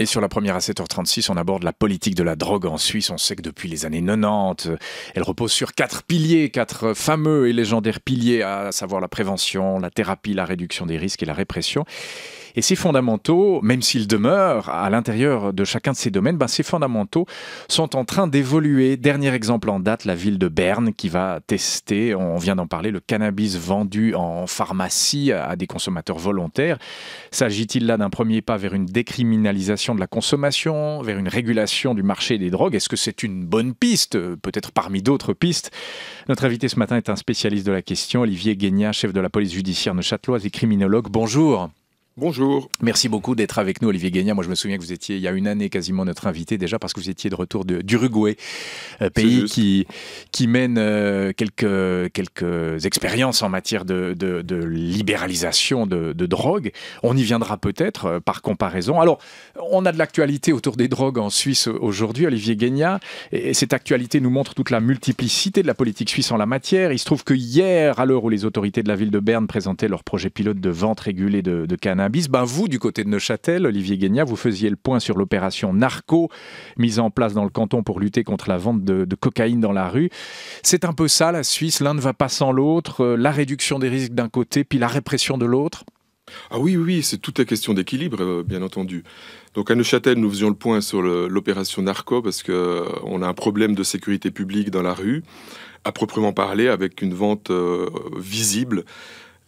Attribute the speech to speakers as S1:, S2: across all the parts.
S1: Et sur la première à 7h36, on aborde la politique de la drogue en Suisse. On sait que depuis les années 90, elle repose sur quatre piliers, quatre fameux et légendaires piliers, à savoir la prévention, la thérapie, la réduction des risques et la répression. Et ces fondamentaux, même s'ils demeurent à l'intérieur de chacun de ces domaines, ben, ces fondamentaux sont en train d'évoluer. Dernier exemple en date, la ville de Berne qui va tester, on vient d'en parler, le cannabis vendu en pharmacie à des consommateurs volontaires. S'agit-il là d'un premier pas vers une décriminalisation de la consommation, vers une régulation du marché des drogues Est-ce que c'est une bonne piste, peut-être parmi d'autres pistes Notre invité ce matin est un spécialiste de la question, Olivier Guénia, chef de la police judiciaire neuchâteloise et criminologue. Bonjour. Bonjour. Merci beaucoup d'être avec nous, Olivier Guénia. Moi, je me souviens que vous étiez, il y a une année quasiment, notre invité déjà, parce que vous étiez de retour d'Uruguay, euh, pays qui, mène euh, quelques, expériences en matière de, libéralisation de, drogue. On y viendra peut-être euh, par comparaison. Alors, on a de l'actualité autour des drogues en Suisse aujourd'hui, Olivier Guénia. Et cette actualité nous montre toute la multiplicité de la politique suisse en la matière. Il se trouve que hier, à l'heure où les autorités de la ville de Berne présentaient leur projet pilote de vente régulée de cannabis, ben vous, du côté de Neuchâtel, Olivier Guénia, vous faisiez le point sur l'opération Narco, mise en place dans le canton pour lutter contre la vente de, cocaïne dans la rue. C'est un peu ça, la Suisse, l'un ne va pas sans l'autre, euh, la réduction des risques d'un côté, puis la répression de l'autre
S2: ah oui, oui, c'est toute la question d'équilibre, euh, bien entendu. Donc à Neuchâtel, nous faisions le point sur l'opération Narco parce qu'on euh, a un problème de sécurité publique dans la rue, à proprement parler, avec une vente visible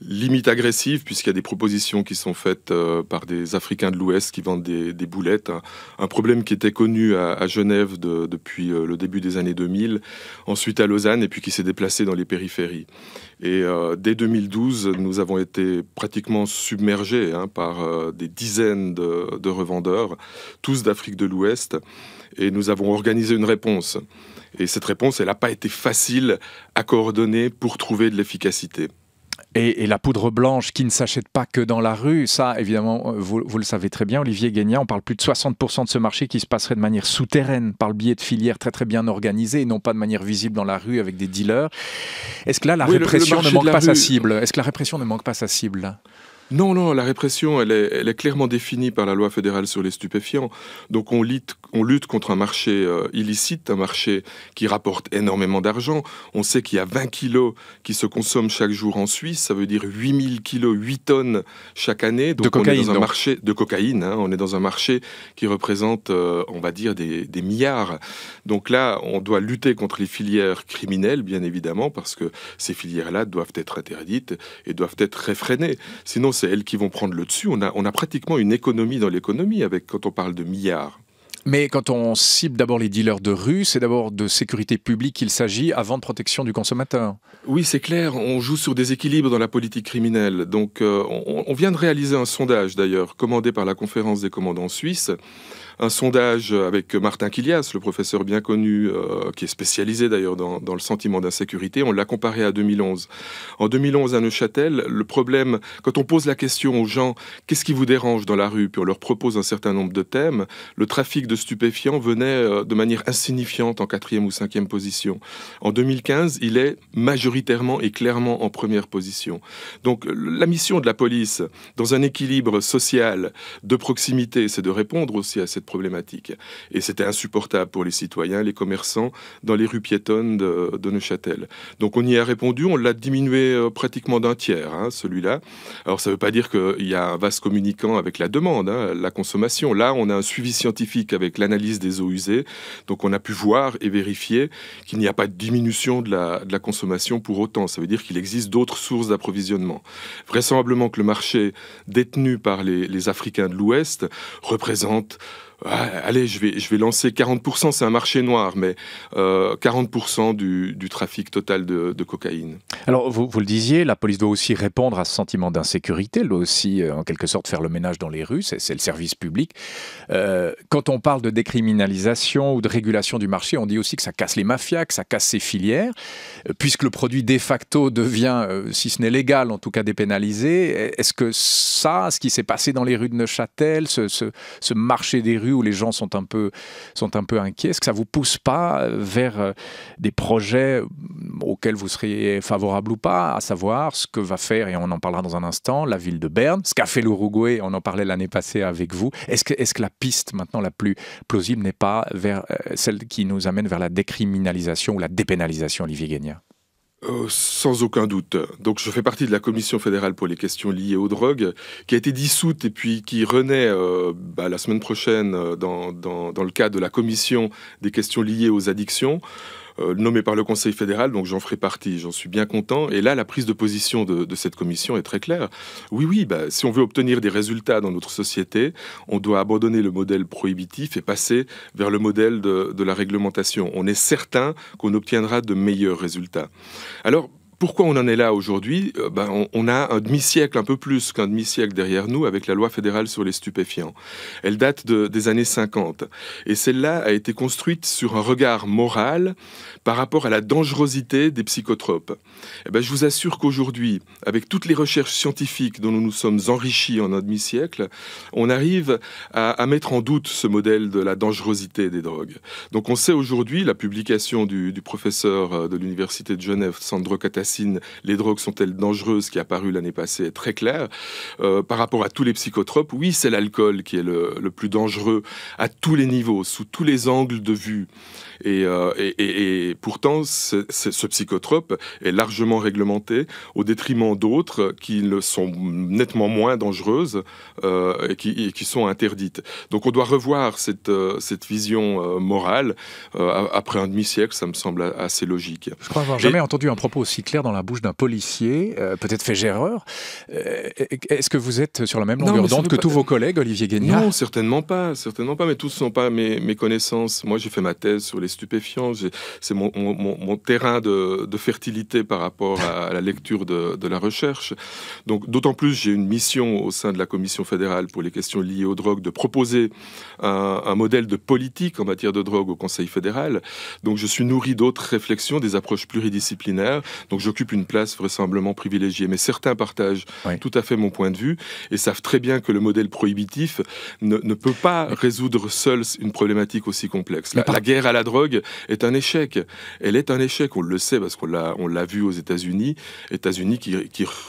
S2: limite agressive, puisqu'il y a des propositions qui sont faites euh, par des Africains de l'Ouest qui vendent des, boulettes. Un, problème qui était connu à, Genève depuis euh, le début des années 2000, ensuite à Lausanne, et puis qui s'est déplacé dans les périphéries. Et euh, dès 2012, nous avons été pratiquement submergés hein, par des dizaines de revendeurs, tous d'Afrique de l'Ouest, et nous avons organisé une réponse. Et cette réponse, elle n'a pas été facile à coordonner pour trouver de l'efficacité.
S1: Et, la poudre blanche qui ne s'achète pas que dans la rue, ça évidemment, euh, vous, vous le savez très bien, Olivier Guénia. on parle plus de 60% de ce marché qui se passerait de manière souterraine, par le biais de filières très très bien organisées et non pas de manière visible dans la rue avec des dealers. Est-ce que là, la répression ne manque pas sa cible euh, Est-ce que la répression ne manque pas sa cible non, non, la répression, elle est, clairement définie par la loi
S2: fédérale sur les stupéfiants. Donc on lutte, contre un marché euh, illicite, un marché qui rapporte énormément d'argent. On sait qu'il y a 20 kilos qui se consomment chaque jour en Suisse, ça veut dire 8000 kilos, 8 tonnes chaque année. de cocaïne, on est dans un marché de cocaïne, hein. on est dans un marché qui représente, euh, on va dire, des, des milliards. Donc là, on doit lutter contre les filières criminelles, bien évidemment, parce que ces filières-là doivent être interdites et doivent être réfrénées. Sinon, c'est elles qui vont prendre le dessus. On a, pratiquement une économie dans l'économie
S1: avec quand on parle de milliards. Mais quand on cible d'abord les dealers de rue, c'est d'abord de sécurité publique qu'il s'agit avant de protection du consommateur. Oui, c'est clair, on joue sur des équilibres dans
S2: la politique criminelle. Donc euh, on, vient de réaliser un sondage d'ailleurs, commandé par la conférence des commandants suisses, un sondage avec Martin Kilias, le professeur bien connu, euh, qui est spécialisé d'ailleurs dans, le sentiment d'insécurité. On l'a comparé à 2011. En 2011, à Neuchâtel, le problème, quand on pose la question aux gens, qu'est-ce qui vous dérange dans la rue, puis on leur propose un certain nombre de thèmes, le trafic de stupéfiants venait euh, de manière insignifiante en quatrième ou cinquième position. En 2015, il est majoritairement et clairement en première position. Donc la mission de la police, dans un équilibre social de proximité, c'est de répondre aussi à cette problématique. Et c'était insupportable pour les citoyens, les commerçants, dans les rues piétonnes de, Neuchâtel. Donc on y a répondu, on l'a diminué euh, pratiquement d'un tiers, hein, celui-là. Alors ça ne veut pas dire qu'il y a un vaste communicant avec la demande, hein, la consommation. Là, on a un suivi scientifique avec l'analyse des eaux usées. Donc on a pu voir et vérifier qu'il n'y a pas de diminution de la, de la consommation pour autant. Ça veut dire qu'il existe d'autres sources d'approvisionnement. Vraisemblablement que le marché détenu par les, les Africains de l'Ouest représente allez, je vais, je vais lancer 40%, c'est un marché noir, mais 40% euh, du, trafic total de, cocaïne.
S1: Alors, vous, le disiez, la police doit aussi répondre à ce sentiment d'insécurité, elle doit aussi, euh, en quelque sorte, faire le ménage dans les rues, c'est le service public. Euh, quand on parle de décriminalisation ou de régulation du marché, on dit aussi que ça casse les mafias, que ça casse ces filières, puisque le produit de facto devient, si ce n'est légal, en tout cas dépénalisé. Est-ce que ça, ce qui s'est passé dans les rues de Neuchâtel, ce marché des rues, où les gens sont un peu, sont un peu inquiets Est-ce que ça ne vous pousse pas vers euh, des projets mm, auxquels vous seriez favorable ou pas, à savoir ce que va faire, et on en parlera dans un instant, la ville de Berne, ce qu'a fait l'Uruguay, on en parlait l'année passée avec vous. Est-ce que, est que la piste maintenant la plus plausible n'est pas vers euh, celle qui nous amène vers la décriminalisation ou la dépénalisation, Olivier Guénia
S2: euh, sans aucun doute. Donc je fais partie de la Commission fédérale pour les questions liées aux drogues, qui a été dissoute et puis qui renaît euh, bah, la semaine prochaine euh, dans, dans, dans, le cadre de la Commission des questions liées aux addictions. Euh, nommé par le Conseil fédéral, donc j'en ferai partie, j'en suis bien content. Et là, la prise de position de, cette commission est très claire. Oui, oui, bah, si on veut obtenir des résultats dans notre société, on doit abandonner le modèle prohibitif et passer vers le modèle de, de la réglementation. On est certain qu'on obtiendra de meilleurs résultats. Alors, pourquoi on en est là aujourd'hui euh, ben, on, a un demi-siècle, un peu plus qu'un demi-siècle derrière nous avec la loi fédérale sur les stupéfiants. Elle date des années 50. Et celle-là a été construite sur un regard moral par rapport à la dangerosité des psychotropes. Et eh ben, je vous assure qu'aujourd'hui, avec toutes les recherches scientifiques dont nous nous sommes enrichis en un demi-siècle, on arrive à, mettre en doute ce modèle de la dangerosité des drogues. Donc on sait aujourd'hui, la publication du, du professeur euh, de l'Université de Genève, Sandro Catassi, les drogues sont-elles dangereuses, qui est apparu l'année passée, est très clair. Euh, par rapport à tous les psychotropes, oui, c'est l'alcool qui est le, plus dangereux à tous les niveaux, sous tous les angles de vue. Euh, et, pourtant, ce, ce psychotrope est largement réglementé au détriment d'autres qui le sont nettement moins dangereuses euh, et, qui, sont interdites. Donc on doit revoir cette, euh, cette vision morale après un demi-siècle, ça me semble assez logique. Je crois avoir jamais
S1: entendu un propos aussi clair dans la bouche d'un policier, peut-être fait erreur. Est-ce que vous êtes sur la même longueur d'onde que tous vos
S2: collègues, Olivier Guénard Non, certainement pas, certainement pas, mais tous ne sont pas mes, mes connaissances. Moi, j'ai fait ma thèse sur les stupéfiants. C'est mon, terrain de, fertilité par rapport à, la lecture de, la recherche. Donc, d'autant plus, j'ai une mission au sein de la Commission fédérale pour les questions liées aux drogues de proposer un, modèle de politique en matière de drogue au Conseil fédéral. Donc, je suis nourri d'autres réflexions, des approches pluridisciplinaires. Donc, j'occupe une place vraisemblablement privilégiée. Mais certains partagent tout à fait mon point de vue et savent très bien que le modèle prohibitif ne, peut pas résoudre seul une problématique aussi complexe. la guerre à la drogue est un échec. Elle est un échec, on le sait parce qu'on l'a, on l'a vu aux États-Unis. États-Unis qui,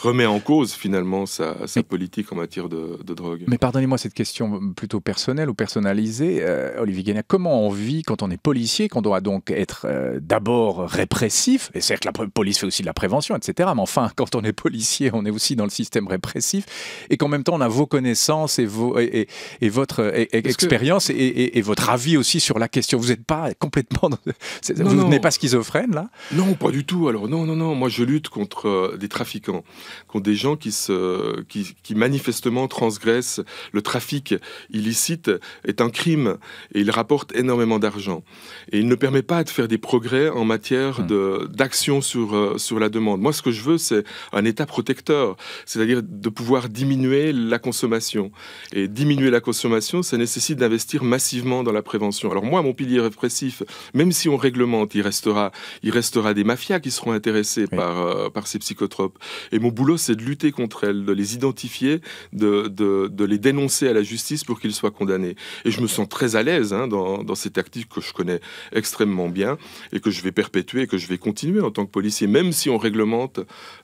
S2: remet en cause finalement sa, politique en matière de, drogue. Mais
S1: pardonnez-moi cette question plutôt personnelle ou personnalisée, euh, Olivier Comment on vit quand on est policier, qu'on doit donc être euh, d'abord répressif Et certes, la police fait aussi de la prévention, etc. Mais enfin, quand on est policier, on est aussi dans le système répressif et qu'en même temps, on a vos connaissances et, vos, et, votre expérience et, votre avis aussi sur la question. Vous n'êtes pas vous n'êtes pas schizophrène, là Non, pas du tout. Alors, non, non, non. Moi, je lutte contre euh, des trafiquants,
S2: contre des gens qui, se, qui, manifestement transgressent. Le trafic illicite est un crime et il rapporte énormément d'argent. Et il ne permet pas de faire des progrès en matière hmm. d'action sur, euh, sur la demande. Moi, ce que je veux, c'est un État protecteur, c'est-à-dire de pouvoir diminuer la consommation. Et diminuer la consommation, ça nécessite d'investir massivement dans la prévention. Alors moi, mon pilier répressif, même si on réglemente, il restera, il restera des mafias qui seront intéressées par, euh, par ces psychotropes. Et mon boulot, c'est de lutter contre elles, de les identifier, de, de, les dénoncer à la justice pour qu'ils soient condamnés. Et je me sens très à l'aise hein, dans, dans ces tactiques que je connais extrêmement bien et que je vais perpétuer et que je vais continuer en tant que policier, même si on réglemente,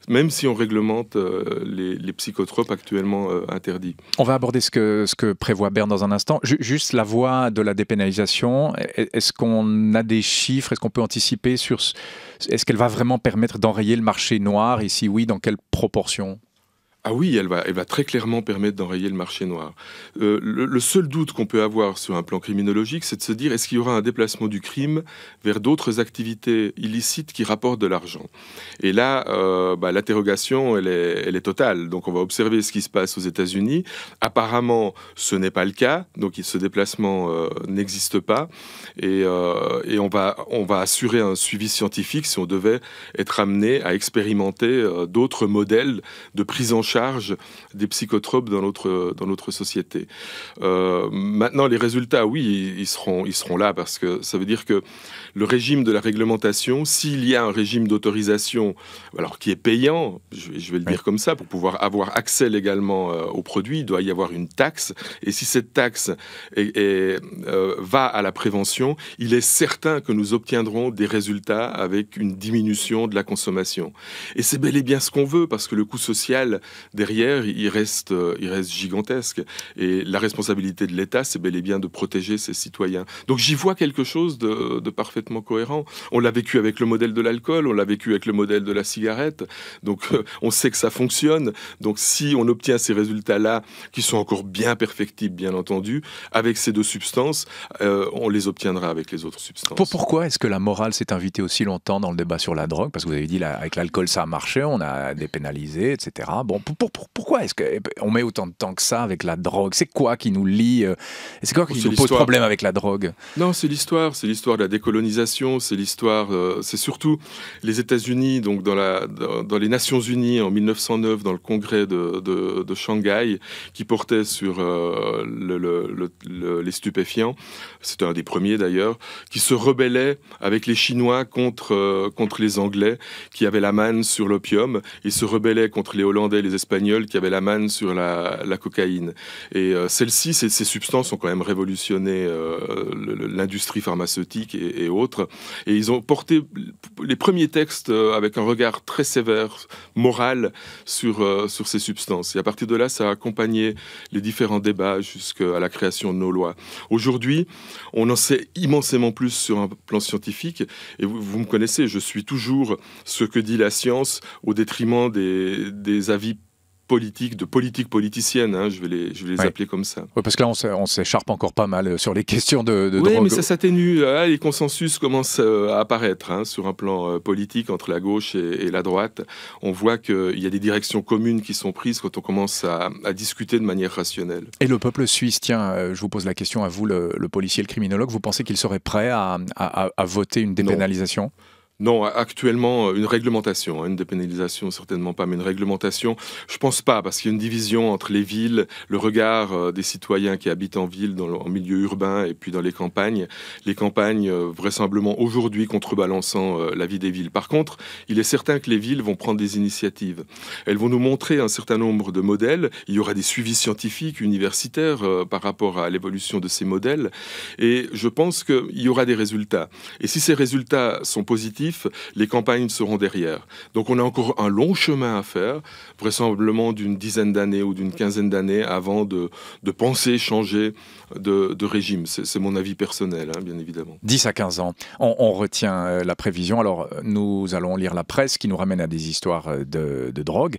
S2: même si on réglemente
S1: euh, les,
S2: psychotropes actuellement euh, interdits.
S1: On va aborder ce que, ce que prévoit Berne dans un instant. juste la voie de la dépénalisation. Est-ce qu'on on a des chiffres Est-ce qu'on peut anticiper sur... Est-ce qu'elle va vraiment permettre d'enrayer le marché noir Et si oui, dans quelle proportion
S2: ah oui, elle va, elle va très clairement permettre d'enrayer le marché noir. Euh, le, seul doute qu'on peut avoir sur un plan criminologique, c'est de se dire est-ce qu'il y aura un déplacement du crime vers d'autres activités illicites qui rapportent de l'argent Et là, euh, bah, l'interrogation, elle est, totale. Donc on va observer ce qui se passe aux États-Unis. Apparemment, ce n'est pas le cas. Donc ce déplacement euh, n'existe pas. Et, on, va, on va assurer un suivi scientifique si on devait être amené à expérimenter d'autres modèles de prise en charge des psychotropes dans notre, dans notre société. Euh, maintenant, les résultats, oui, ils seront, ils seront là parce que ça veut dire que le régime de la réglementation, s'il y a un régime d'autorisation, alors qui est payant, je, vais le dire comme ça, pour pouvoir avoir accès légalement euh, aux produits, il doit y avoir une taxe. Et si cette taxe euh, va à la prévention, il est certain que nous obtiendrons des résultats avec une diminution de la consommation. Et c'est bel et bien ce qu'on veut parce que le coût social derrière, il reste, euh, il reste gigantesque. Et la responsabilité de l'État, c'est bel et bien de protéger ses citoyens. Donc j'y vois quelque chose de, parfaitement cohérent. On l'a vécu avec le modèle de l'alcool, on l'a vécu avec le modèle de la cigarette. Donc euh, on sait que ça fonctionne. Donc si on obtient ces résultats-là, qui sont encore bien perfectibles, bien entendu, avec ces deux substances, euh, on les obtiendra avec les autres substances. Pourquoi
S1: est-ce que la morale s'est invitée aussi longtemps dans le débat sur la drogue Parce que vous avez dit, avec l'alcool, ça a marché, on a dépénalisé, etc. Bon, pourquoi est-ce qu'on met autant de temps que ça avec la drogue C'est quoi qui nous lie euh, C'est quoi qui oh, nous pose problème avec la drogue
S2: Non, c'est l'histoire. C'est l'histoire de la décolonisation. C'est l'histoire. Euh, c'est surtout les États-Unis, donc dans, la, dans, les Nations Unies en 1909, dans le congrès de, Shanghai, qui portait sur euh, les stupéfiants. C'était un des premiers d'ailleurs, qui se rebellait avec les Chinois contre, contre les Anglais, qui avaient la manne sur l'opium. Ils se rebellaient contre les Hollandais, les Espagnols qui avait la manne sur la, cocaïne. Et euh, celles-ci, ces, ces, substances ont quand même révolutionné euh, l'industrie pharmaceutique et, autres. Et ils ont porté les premiers textes euh, avec un regard très sévère, moral, sur, euh, sur ces substances. Et à partir de là, ça a accompagné les différents débats jusqu'à la création de nos lois. Aujourd'hui, on en sait immensément plus sur un plan scientifique. Et vous, vous me connaissez, je suis toujours ce que dit la science au détriment des, des avis politique, de politique politicienne, hein, je vais les, je les appeler comme ça.
S1: parce que là, on s'écharpe encore pas mal euh, sur les questions de, de oui, mais ça
S2: s'atténue. Ah, les consensus commencent euh, à apparaître hein, sur un plan euh, politique entre la gauche et, la droite. On voit qu'il y a des directions communes qui sont prises quand on commence à, discuter de manière rationnelle.
S1: Et le peuple suisse, tiens, je vous pose la question à vous, le, policier, le criminologue, vous pensez qu'il serait prêt à, voter une dépénalisation
S2: non, actuellement, euh, une réglementation, hein, une dépénalisation certainement pas, mais une réglementation, je pense pas, parce qu'il y a une division entre les villes, le regard euh, des citoyens qui habitent en ville, en milieu urbain et puis dans les campagnes. Les campagnes, euh, vraisemblablement aujourd'hui, contrebalançant la vie des villes. Par contre, il est certain que les villes vont prendre des initiatives. Elles vont nous montrer un certain nombre de modèles. Il y aura des suivis scientifiques, universitaires par rapport à l'évolution de ces modèles. Et je pense qu'il y aura des résultats. Et si ces résultats sont positifs, les campagnes seront derrière. Donc on a encore un long chemin à faire, vraisemblablement d'une dizaine d'années ou d'une quinzaine d'années avant de, penser changer de, régime. C'est mon avis personnel, hein, bien évidemment. 10 à 15 ans.
S1: On, retient euh, la prévision. Alors nous allons lire la presse qui nous ramène à des histoires euh, de, drogue.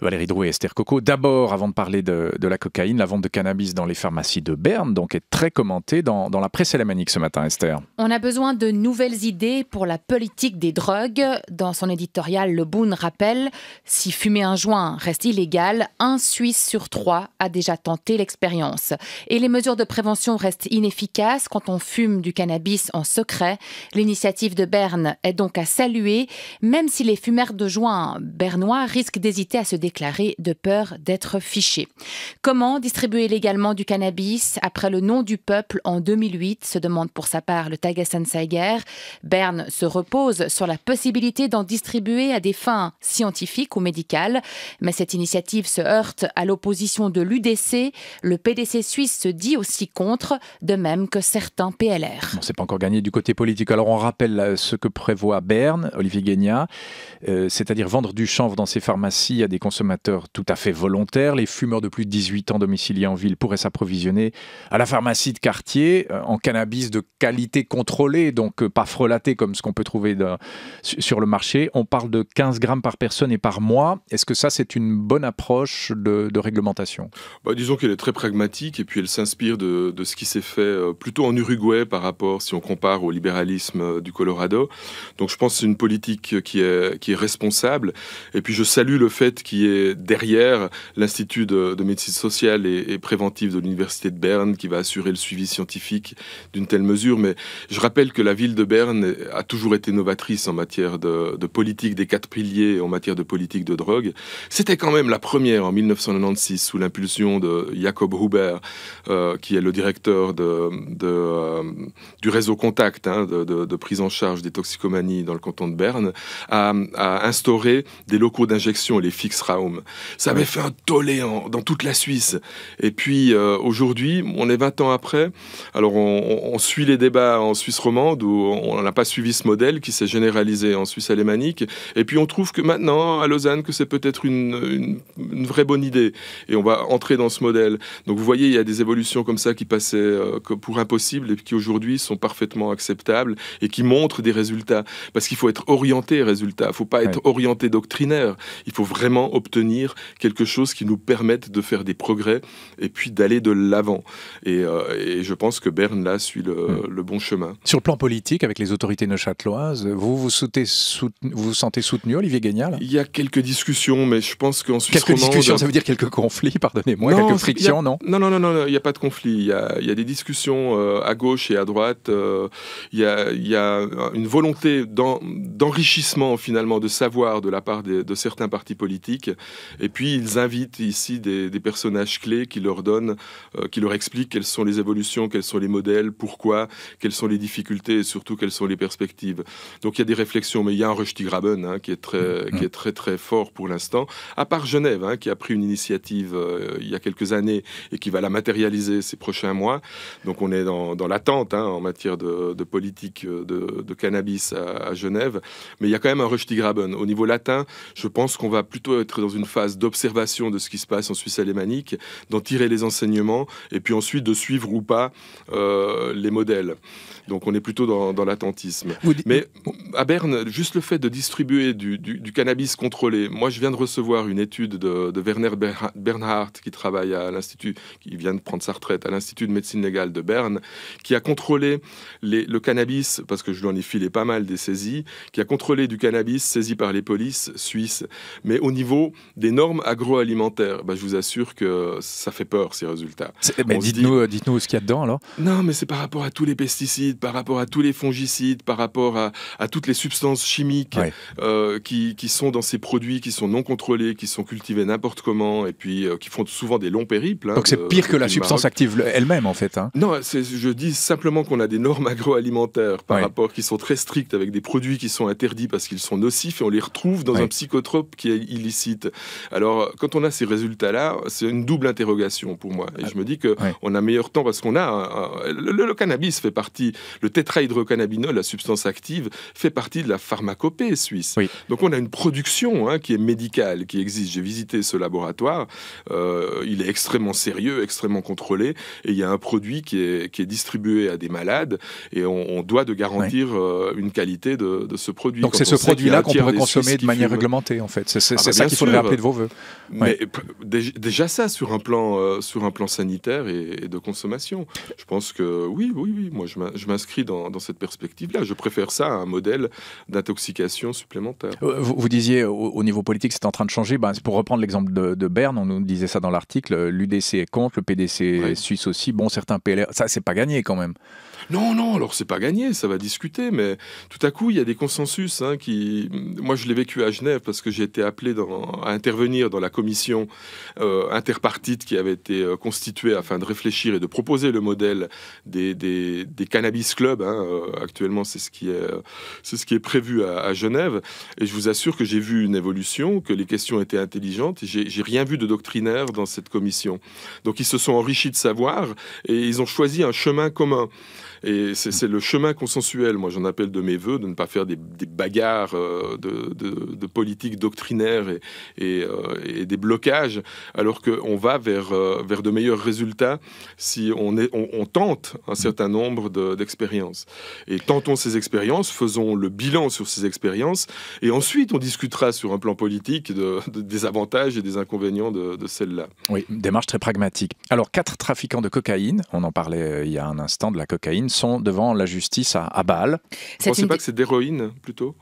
S1: Valérie Drouet et Esther Coco. D'abord, avant de parler de, la cocaïne, la vente de cannabis dans les pharmacies de Berne donc, est très commentée dans, la presse alémanique ce matin, Esther.
S3: On a besoin de nouvelles idées pour la, politique des drogues. Dans son éditorial, Le Boon rappelle Si fumer un joint reste illégal, un Suisse sur trois a déjà tenté l'expérience. Et les mesures de prévention restent inefficaces quand on fume du cannabis en secret. L'initiative de Berne est donc à saluer, même si les fumeurs de joint bernois risquent d'hésiter à se déclarer de peur d'être fichés. Comment distribuer légalement du cannabis après le nom du peuple en 2008 se demande pour sa part le Tagesan Saiger. Berne se repose sur la possibilité d'en distribuer à des fins scientifiques ou médicales. Mais cette initiative se heurte à l'opposition de l'UDC. Le PDC suisse se dit aussi contre, de même que certains PLR.
S1: On ne s'est pas encore gagné du côté politique. Alors on rappelle euh, ce que prévoit Berne, Olivier Guénia, euh, c'est-à-dire vendre du chanvre dans ses pharmacies à des consommateurs tout à fait volontaires. Les fumeurs de plus de 18 ans domiciliés en ville pourraient s'approvisionner à la pharmacie de quartier euh, en cannabis de qualité contrôlée, donc pas frelaté comme ce qu'on peut trouver sur le marché. On parle de 15 grammes par personne et par mois. Est-ce que ça, c'est une bonne approche de, réglementation
S2: bah, Disons qu'elle est très pragmatique et puis elle s'inspire de, ce qui s'est fait euh, plutôt en Uruguay par rapport, si on compare au libéralisme euh, du Colorado. Donc je pense que c'est une politique qui est, qui est responsable. Et puis je salue le fait qu'il y ait derrière l'Institut de, médecine sociale et préventive de l'Université de Berne qui va assurer le suivi scientifique d'une telle mesure. Mais je rappelle que la ville de Berne a toujours été en matière de, politique des quatre piliers, en matière de politique de drogue. C'était quand même la première en 1996 sous l'impulsion de Jacob Huber, euh, qui est le directeur de, euh, du réseau Contact hein, de, prise en charge des toxicomanies dans le canton de Berne, à, instaurer des locaux d'injection, les Rooms. Ça avait fait un tollé en, dans toute la Suisse. Et puis euh, aujourd'hui, on est 20 ans après. Alors on, on suit les débats en Suisse romande où on n'a pas suivi ce modèle qui s'est généralisé en Suisse alémanique. Et puis on trouve que maintenant, à Lausanne, que c'est peut-être une, une, vraie bonne idée. Et on va entrer dans ce modèle. Donc vous voyez, il y a des évolutions comme ça qui passaient euh, pour impossible et qui aujourd'hui sont parfaitement acceptables et qui montrent des résultats. Parce qu'il faut être orienté résultat. Il ne faut pas être orienté doctrinaire. Il faut vraiment obtenir quelque chose qui nous permette de faire des progrès et puis d'aller de l'avant. Et, euh, je pense que Berne, là, suit le, le bon chemin.
S1: Sur le plan politique, avec les autorités neuchâteloises, vous vous, sentez soutenu, Olivier Gagnal
S2: Il y a quelques discussions, mais je pense qu'en Suisse Quelques discussions, ça veut
S1: dire quelques conflits, pardonnez-moi, quelques frictions, non,
S2: non Non, non, non, il n'y a pas de conflit. Il y a, des discussions euh, à gauche et à droite. Euh, il, y a, une volonté d'enrichissement, finalement, de savoir de la part de certains partis politiques. Et puis, ils invitent ici des, personnages clés qui leur donnent, euh, qui leur expliquent quelles sont les évolutions, quels sont les modèles, pourquoi, quelles sont les difficultés et surtout quelles sont les perspectives. Donc il y a des réflexions, mais il y a un Rush hein, qui, est très, mm. qui est très très fort pour l'instant, à part Genève, hein, qui a pris une initiative euh, il y a quelques années et qui va la matérialiser ces prochains mois. Donc on est dans, l'attente hein, en matière de, politique euh, de, cannabis à, Genève, mais il y a quand même un Graben. Au niveau latin, je pense qu'on va plutôt être dans une phase d'observation de ce qui se passe en Suisse alémanique, d'en tirer les enseignements et puis ensuite de suivre ou pas euh, les modèles. Donc on est plutôt dans, l'attentisme. Mais à Berne, juste le fait de distribuer du, cannabis contrôlé, moi je viens de recevoir une étude de, Werner Bernhardt qui travaille à l'Institut, qui vient de prendre sa retraite à l'Institut de médecine légale de Berne, qui a contrôlé le cannabis, parce que je lui en ai filé pas mal des saisies, qui a contrôlé du cannabis saisi par les polices suisses. Mais au niveau des normes agroalimentaires, bah, je vous assure que ça fait peur ces résultats. Mais dites-nous
S1: euh, dites-nous ce qu'il y a dedans alors. Non, mais c'est par rapport à tous les
S2: pesticides par rapport à tous les fongicides, par rapport à, toutes les substances chimiques euh, qui, sont dans ces produits qui sont non contrôlés, qui sont cultivés n'importe comment et puis euh, qui font souvent des longs périples. Hein, Donc c'est pire que la substance
S1: active elle-même en fait. Hein.
S2: Non, je dis simplement qu'on a des normes agroalimentaires par rapport qui sont très strictes avec des produits qui sont interdits parce qu'ils sont nocifs et on les retrouve dans un psychotrope qui est illicite. Alors quand on a ces résultats-là, c'est une double interrogation pour moi. Et ah. je me dis qu'on on a meilleur temps parce qu'on a le, cannabis fait partie le tétrahydrocannabinol, la substance active, fait partie de la pharmacopée suisse. Donc on a une production hein, qui est médicale, qui existe. J'ai visité ce laboratoire. Euh, il est extrêmement sérieux, extrêmement contrôlé. Et il y a un produit qui est, distribué à des malades. Et on, doit de garantir euh, une qualité de, ce produit. Donc c'est ce produit-là qu'on pourrait consommer de manière réglementée, en fait. C'est ah, bah, ça qu'il faudrait appeler de vos voeux. Mais déjà ça, sur un plan, euh, sanitaire et, de consommation. Je pense que oui, oui, oui. Moi, je inscrit dans, cette perspective-là. Je préfère ça à un modèle d'intoxication supplémentaire. Euh, vous,
S1: disiez au, niveau politique, c'est en train de changer. Ben, pour reprendre l'exemple de, Berne, on nous disait ça dans l'article. Euh, L'UDC est contre, le PDC suisse aussi. Bon, certains PLR, ça c'est pas gagné quand même. Non, non, alors c'est pas gagné, ça va discuter, mais tout à coup, il y a des
S2: consensus hein, qui. Moi, je l'ai vécu à Genève parce que j'ai été appelé à intervenir dans la commission euh, interpartite qui avait été euh, constituée afin de réfléchir et de proposer le modèle des, cannabis clubs. Hein, euh, actuellement, c'est ce, qui est, prévu à, Genève. Et je vous assure que j'ai vu une évolution, que les questions étaient intelligentes. J'ai, j'ai rien vu de doctrinaire dans cette commission. Donc, ils se sont enrichis de savoir et ils ont choisi un chemin commun. Et c'est le chemin consensuel. Moi, j'en appelle de mes voeux de ne pas faire des, bagarres euh, de, politique doctrinaire et, euh, des blocages, alors qu'on va vers, euh, vers de meilleurs résultats si on, est, on, tente un certain nombre d'expériences. et tentons ces expériences, faisons le bilan sur ces expériences, et ensuite on discutera sur un plan politique des avantages et des inconvénients de, de celles-là.
S1: Oui, démarche très pragmatique. Alors, quatre trafiquants de cocaïne, on en parlait il y a un instant de la cocaïne, sont devant la justice à, Bâle. Vous ne pensez pas que c'est d'héroïne plutôt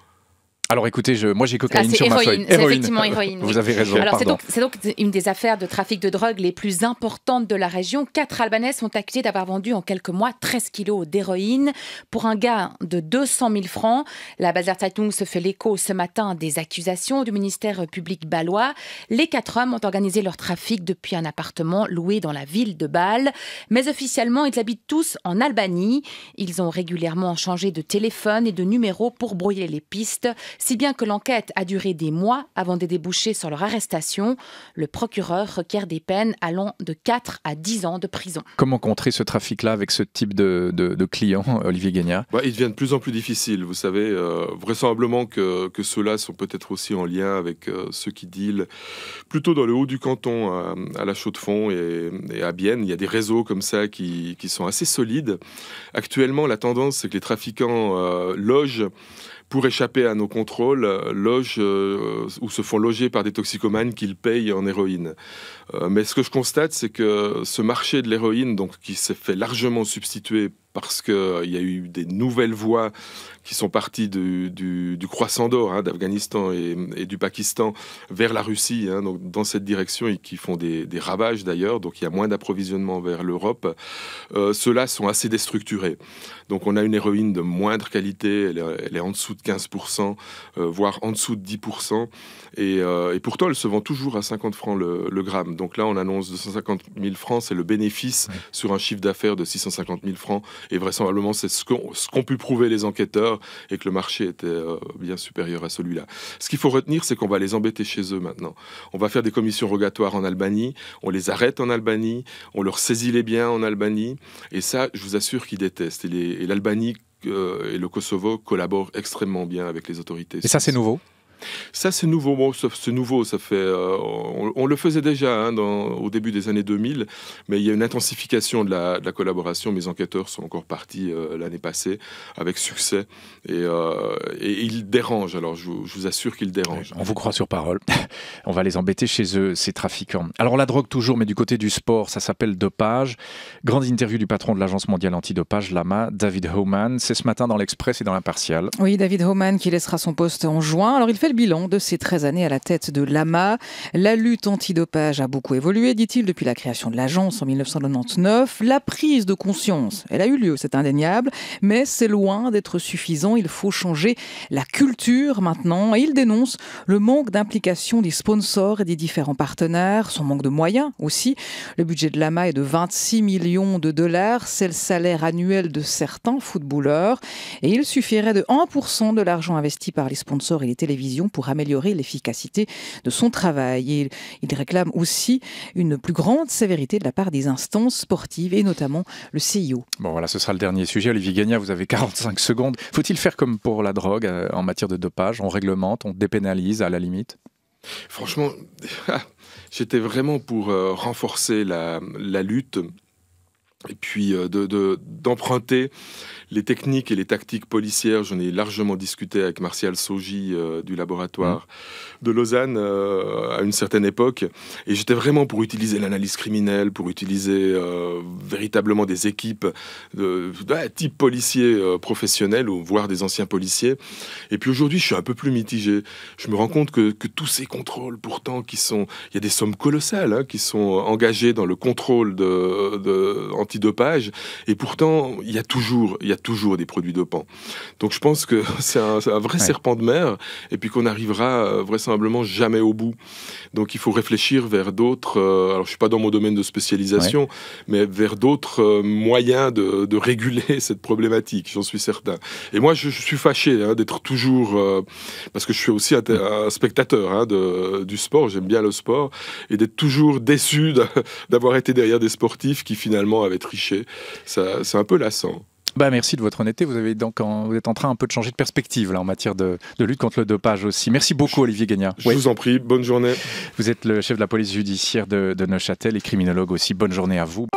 S1: alors écoutez, je, moi j'ai cocaïne ah, sur ma C'est effectivement héroïne. Vous avez raison. Alors
S3: c'est donc, une des affaires de trafic de drogue les plus importantes de la région. Quatre Albanais sont accusés d'avoir vendu en quelques mois 13 kilos d'héroïne pour un gars de 200 000 francs. La Bazar Zeitung se fait l'écho ce matin des accusations du ministère public balois. Les quatre hommes ont organisé leur trafic depuis un appartement loué dans la ville de Bâle. Mais officiellement, ils habitent tous en Albanie. Ils ont régulièrement changé de téléphone et de numéro pour brouiller les pistes si bien que l'enquête a duré des mois avant de déboucher sur leur arrestation. Le procureur requiert des peines allant de 4 à 10 ans de prison.
S1: Comment contrer ce trafic-là avec ce type de, clients, euh, Olivier Gagnard
S2: bah, Il devient de plus en plus difficile. Vous savez, euh, vraisemblablement que, ceux-là sont peut-être aussi en lien avec euh, ceux qui dealent plutôt dans le haut du canton, à, la Chaux-de-Fonds et, à Bienne. Il y a des réseaux comme ça qui, sont assez solides. Actuellement, la tendance, c'est que les trafiquants logent pour échapper à nos contrôles, euh, logent euh, ou se font loger par des toxicomanes qu'ils payent en héroïne. Euh, mais ce que je constate, c'est que ce marché de l'héroïne, donc qui s'est fait largement substituer parce qu'il euh, y a eu des nouvelles voies qui sont parties du, croissant d'or hein, d'Afghanistan et, du Pakistan vers la Russie, hein, donc dans cette direction, et qui font des, ravages d'ailleurs, donc il y a moins d'approvisionnement vers l'Europe. Euh, ceux-là sont assez déstructurés. Donc on a une héroïne de moindre qualité, elle, est en dessous de 15%, euh, voire en dessous de 10%, et, pourtant elle se vend toujours à 50 francs le, gramme. Donc là on annonce 250 000 francs, c'est le bénéfice sur un chiffre d'affaires de 650 000 francs et vraisemblablement, c'est ce qu'ont ce pu prouver les enquêteurs et que le marché était euh, bien supérieur à celui-là. Ce qu'il faut retenir, c'est qu'on va les embêter chez eux maintenant. On va faire des commissions rogatoires en Albanie, on les arrête en Albanie, on leur saisit les biens en Albanie. Et ça, je vous assure qu'ils détestent. Et l'Albanie euh, et le Kosovo collaborent extrêmement bien avec les autorités. Et ça, c'est nouveau ça, c'est nouveau. nouveau. Ça fait, euh, on, le faisait déjà hein, dans, au début des années 2000, mais il y a une intensification de la, collaboration. Mes enquêteurs sont encore partis euh, l'année passée avec succès et, euh, ils dérangent. Alors, je, vous assure qu'ils dérangent.
S1: On vous croit sur parole. on va les embêter chez eux, ces trafiquants. Alors, la drogue toujours, mais du côté du sport, ça s'appelle dopage. Grande interview du patron de l'Agence mondiale antidopage, l'AMA, David Homan. C'est ce matin dans l'Express et dans l'Impartial.
S3: Oui, David Homan qui laissera son poste en juin. Alors, il fait le bilan de ces 13 années à la tête de l'AMA. La lutte antidopage a beaucoup évolué, dit-il, depuis la création de l'agence en 1999. La prise de conscience, elle a eu lieu, c'est indéniable, mais c'est loin d'être suffisant. Il faut changer la culture maintenant. Et il dénonce le manque d'implication des sponsors et des différents partenaires, son manque de moyens aussi. Le budget de l'AMA est de 26 millions de dollars. C'est le salaire annuel de certains footballeurs. Et il suffirait de 1% de l'argent investi par les sponsors et les télévisions pour améliorer l'efficacité de son travail. il réclame aussi une plus grande sévérité de la part des instances sportives et notamment le CIO.
S1: Bon voilà, ce sera le dernier sujet. Olivier Gagna, vous avez 45 secondes. Faut-il faire comme pour la drogue euh, en matière de dopage On réglemente, on dépénalise à la limite Franchement,
S2: j'étais vraiment pour euh, renforcer la, la lutte et puis euh, d'emprunter de, les techniques et les tactiques policières. J'en ai largement discuté avec Martial Soji euh, du laboratoire mmh. de Lausanne euh, à une certaine époque. Et j'étais vraiment pour utiliser l'analyse criminelle, pour utiliser véritablement des équipes de, type policier professionnel ou voire des anciens policiers. Et puis aujourd'hui, je suis un peu plus mitigé. Je me rends compte que, tous ces contrôles, pourtant, qui sont, il y a des sommes colossales hein, qui sont engagées dans le contrôle de, de anti de pages, Et pourtant, il y a toujours, il y a toujours des produits dopants. Donc je pense que c'est un, vrai serpent de mer, et puis qu'on n'arrivera euh, vraisemblablement jamais au bout. Donc il faut réfléchir vers d'autres. Euh, alors je suis pas dans mon domaine de spécialisation, mais vers d'autres euh, moyens de, réguler cette problématique. J'en suis certain. Et moi, je, suis fâché hein, d'être toujours, parce que je suis aussi un, spectateur hein, de, du sport. J'aime bien le sport et d'être toujours déçu d'avoir été derrière des sportifs qui finalement avaient tricher. C'est
S1: un peu lassant. Bah merci de votre honnêteté. Vous, avez donc vous êtes en train un peu de changer de perspective là, en matière de, lutte contre le dopage aussi. Merci beaucoup, Olivier Gagnard. Je vous en prie. Bonne journée. Vous êtes le chef de la police judiciaire de Neuchâtel et criminologue aussi. Bonne journée à vous.